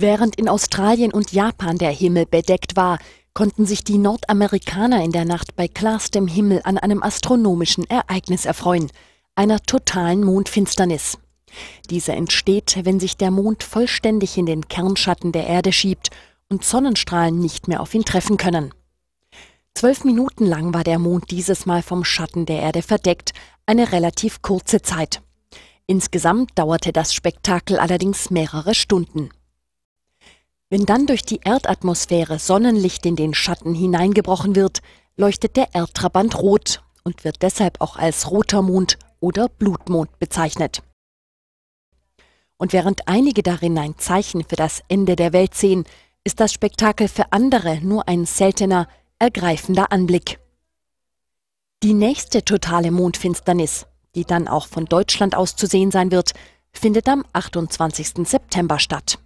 Während in Australien und Japan der Himmel bedeckt war, konnten sich die Nordamerikaner in der Nacht bei klarstem Himmel an einem astronomischen Ereignis erfreuen, einer totalen Mondfinsternis. Diese entsteht, wenn sich der Mond vollständig in den Kernschatten der Erde schiebt und Sonnenstrahlen nicht mehr auf ihn treffen können. Zwölf Minuten lang war der Mond dieses Mal vom Schatten der Erde verdeckt, eine relativ kurze Zeit. Insgesamt dauerte das Spektakel allerdings mehrere Stunden. Wenn dann durch die Erdatmosphäre Sonnenlicht in den Schatten hineingebrochen wird, leuchtet der Erdtrabant rot und wird deshalb auch als roter Mond oder Blutmond bezeichnet. Und während einige darin ein Zeichen für das Ende der Welt sehen, ist das Spektakel für andere nur ein seltener, ergreifender Anblick. Die nächste totale Mondfinsternis, die dann auch von Deutschland aus zu sehen sein wird, findet am 28. September statt.